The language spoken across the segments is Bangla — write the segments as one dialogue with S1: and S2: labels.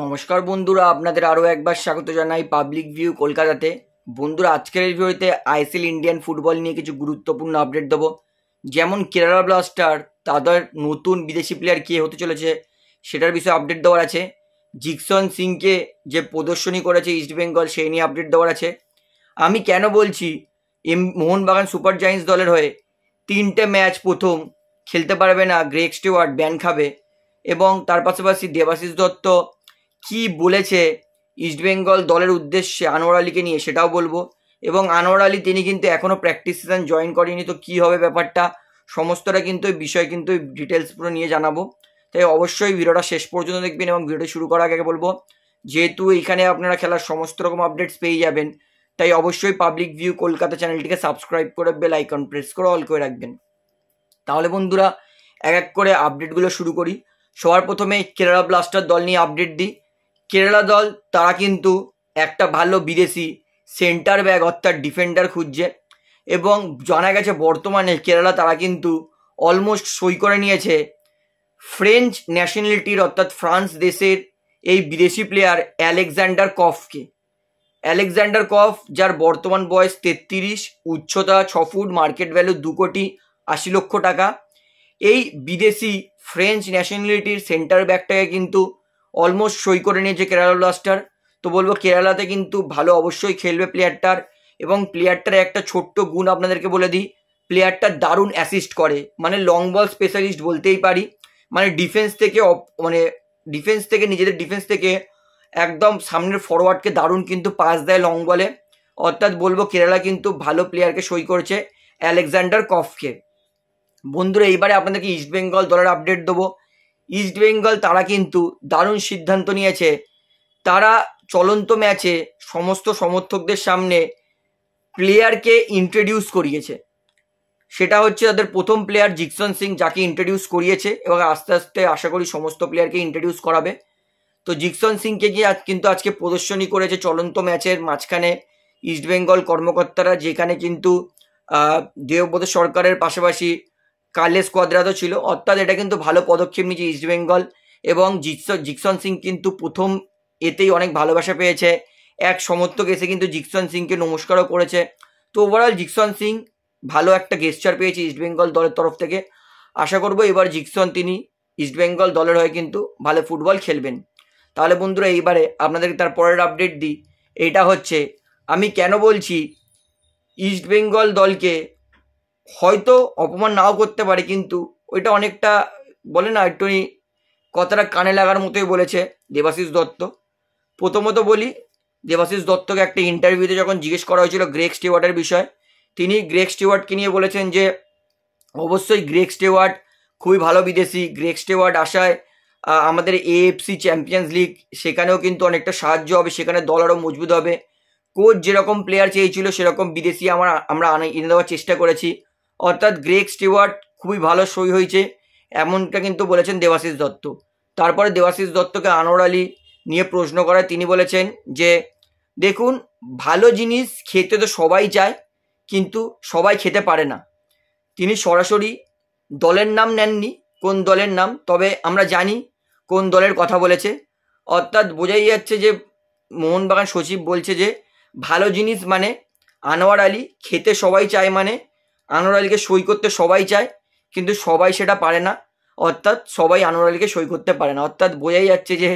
S1: নমস্কার বন্ধুরা আপনাদের আরও একবার স্বাগত জানাই পাবলিক ভিউ কলকাতাতে বন্ধুরা আজকের এই ভিডিওতে আইসিএল ইন্ডিয়ান ফুটবল নিয়ে কিছু গুরুত্বপূর্ণ আপডেট দেবো যেমন কেরালা ব্লাস্টার তাদের নতুন বিদেশি প্লেয়ার কে হতে চলেছে সেটার বিষয়ে আপডেট দেওয়ার আছে জিকসন সিংকে যে প্রদর্শনী করেছে ইস্টবেঙ্গল সেই নিয়ে আপডেট দেওয়ার আছে আমি কেন বলছি এম মোহনবাগান সুপার জায়েন্স দলের হয়ে তিনটে ম্যাচ প্রথম খেলতে পারবে না গ্রেক স্টিওয়ার্ড ব্যান খাবে এবং তার পাশাপাশি দেবাশিস দত্ত কি বলেছে ইস্টবেঙ্গল দলের উদ্দেশ্যে আনোয়ার আলীকে নিয়ে সেটাও বলবো এবং আনোয়ার আলী তিনি কিন্তু এখনও প্র্যাকটিস সেশন জয়েন করেনি তো কী হবে ব্যাপারটা সমস্তটা কিন্তু ওই বিষয় কিন্তু ডিটেলস পুরো নিয়ে জানাবো তাই অবশ্যই ভিডিওটা শেষ পর্যন্ত দেখবেন এবং ভিডিওটা শুরু করার আগে বলবো যেহেতু এখানে আপনারা খেলার সমস্ত রকম আপডেটস পেয়ে যাবেন তাই অবশ্যই পাবলিক ভিউ কলকাতা চ্যানেলটিকে সাবস্ক্রাইব করে বেল আইকন প্রেস করে অল করে রাখবেন তাহলে বন্ধুরা এক এক করে আপডেটগুলো শুরু করি সবার প্রথমে কেরালা ব্লাস্টার দল নিয়ে আপডেট দিই কেরালা দল তারা কিন্তু একটা ভালো বিদেশি সেন্টার ব্যাগ অর্থাৎ ডিফেন্ডার খুঁজছে এবং জানা গেছে বর্তমানে কেরালা তারা কিন্তু অলমোস্ট সই করে নিয়েছে ফ্রেঞ্চ ন্যাশনালিটির অর্থাৎ ফ্রান্স দেশের এই বিদেশি প্লেয়ার অ্যালেকজান্ডার কফকে অ্যালেকজান্ডার কফ যার বর্তমান বয়স তেত্রিশ উচ্চতা ছ ফুট মার্কেট ভ্যালু দু কোটি আশি লক্ষ টাকা এই বিদেশি ফ্রেঞ্চ ন্যাশনালিটির সেন্টার ব্যাগটাকে কিন্তু অলমোস্ট সই করে নিয়েছে কেরালা ব্লাস্টার তো বলবো কেরালাতে কিন্তু ভালো অবশ্যই খেলবে প্লেয়ারটার এবং প্লেয়ারটার একটা ছোট্ট গুণ আপনাদেরকে বলে দিই প্লেয়ারটা দারুণ অ্যাসিস্ট করে মানে লং বল স্পেশালিস্ট বলতেই পারি মানে ডিফেন্স থেকে মানে ডিফেন্স থেকে নিজেদের ডিফেন্স থেকে একদম সামনের ফরওয়ার্ডকে দারুণ কিন্তু পাস দেয় লং বলে অর্থাৎ বলবো কেরালা কিন্তু ভালো প্লেয়ারকে সই করেছে অ্যালেকজান্ডার কফকে বন্ধুরা এইবারে আপনাদেরকে ইস্টবেঙ্গল দলের আপডেট দেবো ইস্টবেঙ্গল তারা কিন্তু দারুণ সিদ্ধান্ত নিয়েছে তারা চলন্ত ম্যাচে সমস্ত সমর্থকদের সামনে প্লেয়ারকে ইন্ট্রোডিউস করিয়েছে সেটা হচ্ছে তাদের প্রথম প্লেয়ার জিকসন সিং যাকে ইন্ট্রোডিউস করিয়েছে এবং আস্তে আস্তে আশা করি সমস্ত প্লেয়ারকে ইন্ট্রোডিউস করাবে তো জিকসন সিংকে গিয়ে কিন্তু আজকে প্রদর্শনী করেছে চলন্ত ম্যাচের মাঝখানে ইস্টবেঙ্গল কর্মকর্তারা যেখানে কিন্তু দেবব্রত সরকারের পাশাপাশি কার্লে কোয়াদ্রাদও ছিল অর্থাৎ এটা কিন্তু ভালো পদক্ষেপ নিয়েছে ইস্টবেঙ্গল এবং জিকসন জিকসন সিং কিন্তু প্রথম এতেই অনেক ভালোবাসা পেয়েছে এক সমর্থক এসে কিন্তু জিকসন সিংকে নমস্কারও করেছে তো ওভারঅল জিকসন সিং ভালো একটা গেস্টার পেয়েছে ইস্টবেঙ্গল দলের তরফ থেকে আশা করব এবার জিকসন তিনি ইস্টবেঙ্গল দলের হয়ে কিন্তু ভালো ফুটবল খেলবেন তাহলে বন্ধুরা এইবারে আপনাদের তার পরের আপডেট দিই এটা হচ্ছে আমি কেন বলছি ইস্টবেঙ্গল দলকে হয়তো অপমান নাও করতে পারে কিন্তু ওইটা অনেকটা বলে না একটু কথাটা কানে লাগার মতোই বলেছে দেবাশিস দত্ত প্রথমত বলি দেবাশিস দত্তকে একটা ইন্টারভিউতে যখন জিজ্ঞেস করা হয়েছিল গ্রেক স্টিওয়ার্টের বিষয়ে তিনি গ্রেক স্টিওয়ার্টকে নিয়ে বলেছেন যে অবশ্যই গ্রেক স্টেওয়ার্ট খুবই ভালো বিদেশি গ্রেক স্টেওয়ার্ট আসায় আমাদের এএফসি চ্যাম্পিয়ন্স লিগ সেখানেও কিন্তু অনেকটা সাহায্য হবে সেখানে দল আরও মজবুত হবে কোচ যেরকম প্লেয়ার চেয়েছিল সেরকম বিদেশি আমরা আমরা এনে দেওয়ার চেষ্টা করেছি অর্থাৎ গ্রেক স্টিওয়ার্ট খুবই ভালো সই হয়েছে এমনটা কিন্তু বলেছেন দেবাশিস দত্ত তারপরে দেবাশিস দত্তকে আনোয়ার আলী নিয়ে প্রশ্ন করায় তিনি বলেছেন যে দেখুন ভালো জিনিস খেতে তো সবাই চায় কিন্তু সবাই খেতে পারে না তিনি সরাসরি দলের নাম নেননি কোন দলের নাম তবে আমরা জানি কোন দলের কথা বলেছে অর্থাৎ বোঝাই যাচ্ছে যে মোহনবাগান সচিব বলছে যে ভালো জিনিস মানে আনোয়ার আলী খেতে সবাই চায় মানে আনোয়ার আলীকে সই করতে সবাই চায় কিন্তু সবাই সেটা পারে না অর্থাৎ সবাই আনোয়ার আলীকে সই করতে পারে না অর্থাৎ বোঝাই যাচ্ছে যে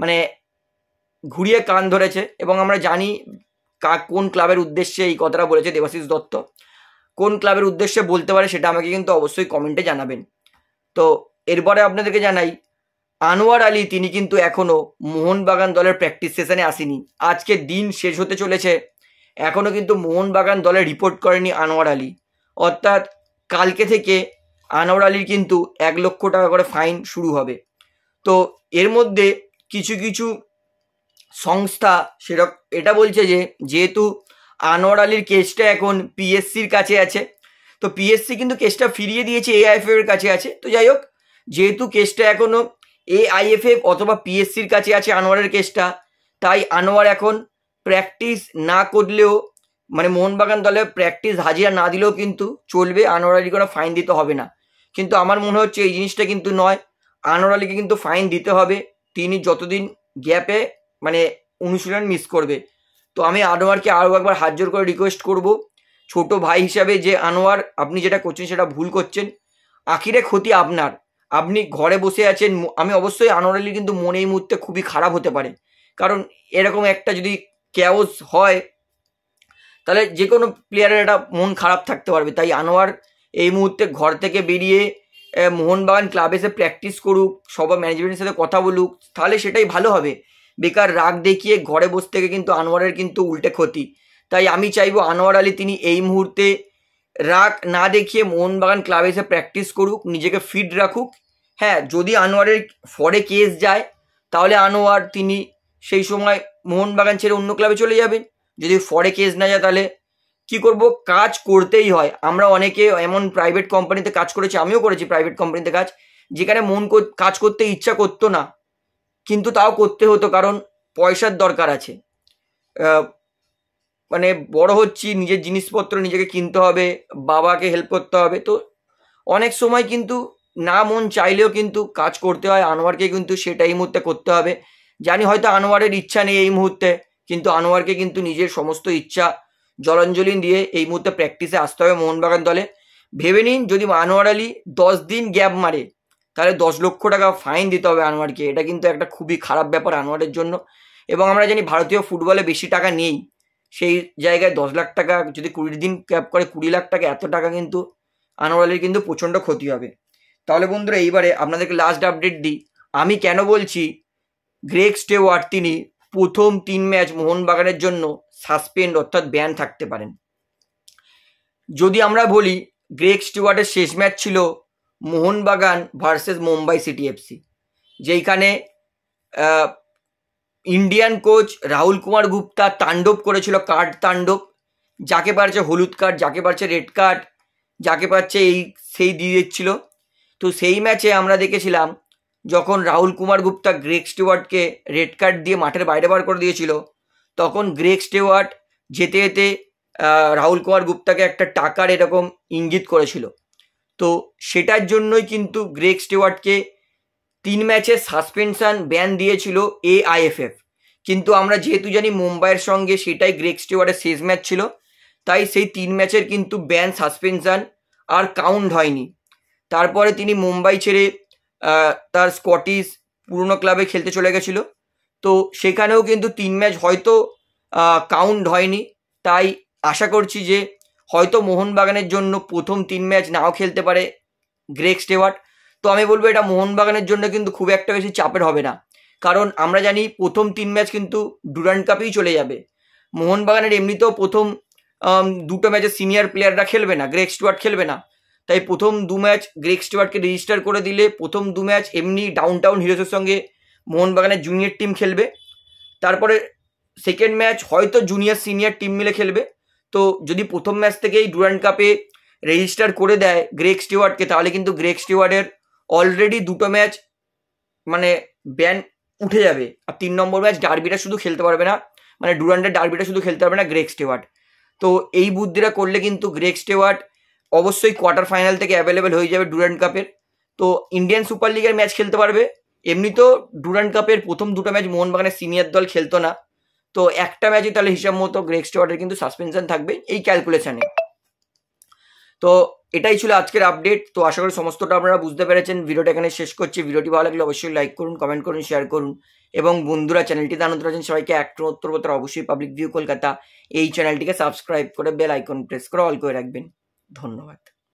S1: মানে ঘুরিয়ে কান ধরেছে এবং আমরা জানি কা কোন ক্লাবের উদ্দেশ্যে এই কথাটা বলেছে দেবাশিস দত্ত কোন ক্লাবের উদ্দেশ্যে বলতে পারে সেটা আমাকে কিন্তু অবশ্যই কমেন্টে জানাবেন তো এরপরে আপনাদেরকে জানাই আনোয়ার আলী তিনি কিন্তু এখনও মোহনবাগান দলের প্র্যাকটিস সেশনে আসেনি আজকে দিন শেষ হতে চলেছে এখনও কিন্তু মোহনবাগান দলে রিপোর্ট করেনি আনোয়ার আলী অর্থাৎ কালকে থেকে আনোয়ার আলীর কিন্তু এক লক্ষ টাকা করে ফাইন শুরু হবে তো এর মধ্যে কিছু কিছু সংস্থা সেরক এটা বলছে যে যেহেতু আনোয়ার আলীর কেসটা এখন পিএসসির কাছে আছে তো পিএসসি কিন্তু কেসটা ফিরিয়ে দিয়েছে এআইএফএফ এর কাছে আছে তো যাই হোক যেহেতু কেসটা এখনও এআইএফএফ অথবা পিএসসির কাছে আছে আনোয়ারের কেসটা তাই আনোয়ার এখন প্র্যাকটিস না করলেও মানে মোহনবাগান দলে প্র্যাকটিস হাজিরা না দিলেও কিন্তু চলবে আনোয়ার আলীকে ওরা ফাইন দিতে হবে না কিন্তু আমার মনে হচ্ছে এই জিনিসটা কিন্তু নয় আনোয়ার আলীকে কিন্তু ফাইন দিতে হবে তিনি যতদিন গ্যাপে মানে অনুশীলন মিস করবে তো আমি আনোয়ারকে আরও একবার হাত জোর করে রিকোয়েস্ট করব ছোট ভাই হিসাবে যে আনোয়ার আপনি যেটা করছেন সেটা ভুল করছেন আখিরে ক্ষতি আপনার আপনি ঘরে বসে আছেন আমি অবশ্যই আনোয়ার আলী কিন্তু মনে এই মুহূর্তে খুবই খারাপ হতে পারে কারণ এরকম একটা যদি ক্যাওস হয় তাহলে যে কোনো প্লেয়ারের একটা মন খারাপ থাকতে পারবে তাই আনোয়ার এই মুহূর্তে ঘর থেকে বেরিয়ে মোহনবাগান ক্লাবে এসে প্র্যাকটিস করুক সবার ম্যানেজমেন্টের সাথে কথা বলুক তাহলে সেটাই ভালো হবে বেকার রাগ দেখিয়ে ঘরে বসে থেকে কিন্তু আনোয়ারের কিন্তু উল্টে ক্ষতি তাই আমি চাইবো আনোয়ার আলী তিনি এই মুহূর্তে রাগ না দেখিয়ে মোহনবাগান ক্লাবে এসে প্র্যাকটিস করুক নিজেকে ফিট রাখুক হ্যাঁ যদি আনোয়ারের ফরে কেস যায় তাহলে আনোয়ার তিনি সেই সময় মোহনবাগান ছেড়ে অন্য ক্লাবে চলে যাবেন যদি ফরে কেস না যায় তাহলে কি করব কাজ করতেই হয় আমরা অনেকে এমন প্রাইভেট কোম্পানিতে কাজ করেছি আমিও করেছি প্রাইভেট কোম্পানিতে কাজ যেখানে মন কাজ করতে ইচ্ছা করতো না কিন্তু তাও করতে হতো কারণ পয়সার দরকার আছে মানে বড় হচ্ছি নিজের জিনিসপত্র নিজেকে কিনতে হবে বাবাকে হেল্প করতে হবে তো অনেক সময় কিন্তু না মন চাইলেও কিন্তু কাজ করতে হয় আনোয়ারকে কিন্তু সেটা এই মুহূর্তে করতে হবে জানি হয়তো আনোয়ারের ইচ্ছা নেই এই মুহূর্তে কিন্তু আনোয়ারকে কিন্তু নিজের সমস্ত ইচ্ছা জলাঞ্জলি দিয়ে এই মুহূর্তে প্র্যাকটিসে আসতে হবে মোহনবাগান দলে ভেবে নিন যদি আনোয়ার আলী দশ দিন গ্যাপ মারে তাহলে দশ লক্ষ টাকা ফাইন দিতে হবে আনোয়ারকে এটা কিন্তু একটা খুবই খারাপ ব্যাপার আনোয়ারের জন্য এবং আমরা জানি ভারতীয় ফুটবলে বেশি টাকা নেই সেই জায়গায় দশ লাখ টাকা যদি কুড়ি দিন ক্যাপ করে কুড়ি লাখ টাকা এত টাকা কিন্তু আনোয়ার আলীর কিন্তু প্রচণ্ড ক্ষতি হবে তাহলে বন্ধুরা এইবারে আপনাদেরকে লাস্ট আপডেট দিই আমি কেন বলছি গ্রেক স্টেওয়ার্ট তিনি প্রথম তিন ম্যাচ মোহনবাগানের জন্য সাসপেন্ড অর্থাৎ ব্যান থাকতে পারেন যদি আমরা বলি গ্রেক স্টুয়ার্টের শেষ ম্যাচ ছিল Mohun Bagan versus Mumbai City FC যেইখানে ইন্ডিয়ান কোচ রাহুল কুমার গুপ্তা তাণ্ডব করেছিল কার্ড তাণ্ডব যাকে পারছে হলুদ কার্ড যাকে পারছে রেড কার্ড যাকে পারছে এই সেই দিয়ে দিচ্ছিল তো সেই ম্যাচে আমরা দেখেছিলাম যখন রাহুল কুমার গুপ্তা গ্রেক স্টেওয়ার্টকে রেড কার্ড দিয়ে মাঠের বাইরে বার করে দিয়েছিল তখন গ্রেক স্টেওয়ার্ট যেতে যেতে রাহুল কুমার গুপ্তাকে একটা টাকার এরকম ইঙ্গিত করেছিল তো সেটার জন্যই কিন্তু গ্রেক স্টেওয়ার্টকে তিন ম্যাচে সাসপেনশান ব্যান দিয়েছিল এআইএফএফ কিন্তু আমরা যেহেতু জানি মুম্বাইয়ের সঙ্গে সেটাই গ্রেক স্টেওয়ার্টের শেষ ম্যাচ ছিল তাই সেই তিন ম্যাচের কিন্তু ব্যান সাসপেনশান আর কাউন্ট হয়নি তারপরে তিনি মুম্বাই ছেড়ে তার স্কটিস পুরনো ক্লাবে খেলতে চলে গেছিলো তো সেখানেও কিন্তু তিন ম্যাচ হয়তো কাউন্ট হয়নি তাই আশা করছি যে হয়তো মোহনবাগানের জন্য প্রথম তিন ম্যাচ নাও খেলতে পারে গ্রেক স্টেওয়ার্ট তো আমি বলবো এটা মোহনবাগানের জন্য কিন্তু খুব একটা বেশি চাপের হবে না কারণ আমরা জানি প্রথম তিন ম্যাচ কিন্তু ডুরান্ড কাপেই চলে যাবে মোহনবাগানের এমনিতেও প্রথম দুটো ম্যাচে সিনিয়র প্লেয়াররা খেলবে না গ্রেক স্টুয়ার্ট খেলবে না তাই প্রথম দু ম্যাচ গ্রেক স্টুয়ার্টকে রেজিস্টার করে দিলে প্রথম দু ম্যাচ এমনি ডাউন টাউন হিরোসের সঙ্গে মোহনবাগানের জুনিয়র টিম খেলবে তারপরে সেকেন্ড ম্যাচ হয়তো জুনিয়র সিনিয়র টিম মিলে খেলবে তো যদি প্রথম ম্যাচ থেকেই ডুরান্ড কাপে রেজিস্টার করে দেয় গ্রেক স্টিওয়ার্ডকে তাহলে কিন্তু গ্রেক স্টিওয়ার্ডের অলরেডি দুটো ম্যাচ মানে ব্যান উঠে যাবে আর তিন নম্বর ম্যাচ ডার্বিটা শুধু খেলতে পারবে না মানে ডুরান্ডের ডার্বিটা শুধু খেলতে পারবে না গ্রেক স্টেওয়ার্ড তো এই বুদ্ধিটা করলে কিন্তু গ্রেক স্টেওয়ার্ড অবশ্যই কোয়ার্টার ফাইনাল থেকে অ্যাভেলেবেল হয়ে যাবে ডুরান্ড কাপের তো ইন্ডিয়ান সুপার লিগের ম্যাচ খেলতে পারবে এমনি তো ডুরান্ড কাপের প্রথম দুটো ম্যাচ মোহনবাগানের সিনিয়র দল খেলতো না তো একটা ম্যাচে তাহলে হিসাব মতো গ্রেক স্টুয়ার্টের কিন্তু সাসপেনশন থাকবে এই ক্যালকুলেশানে তো এটাই ছিল আজকের আপডেট তো আশা করি সমস্তটা আপনারা বুঝতে পেরেছেন ভিডিওটা এখানে শেষ করছি ভিডিওটি ভালো লাগলে অবশ্যই লাইক করুন কমেন্ট করুন শেয়ার করুন এবং বন্ধুরা চ্যানেলটি দানত আছেন সবাইকে একটর উত্তরপত্র অবশ্যই পাবলিক ভিউ কলকাতা এই চ্যানেলটিকে সাবস্ক্রাইব করে বেল আইকন প্রেস করে অল করে রাখবেন ধন্যবাদ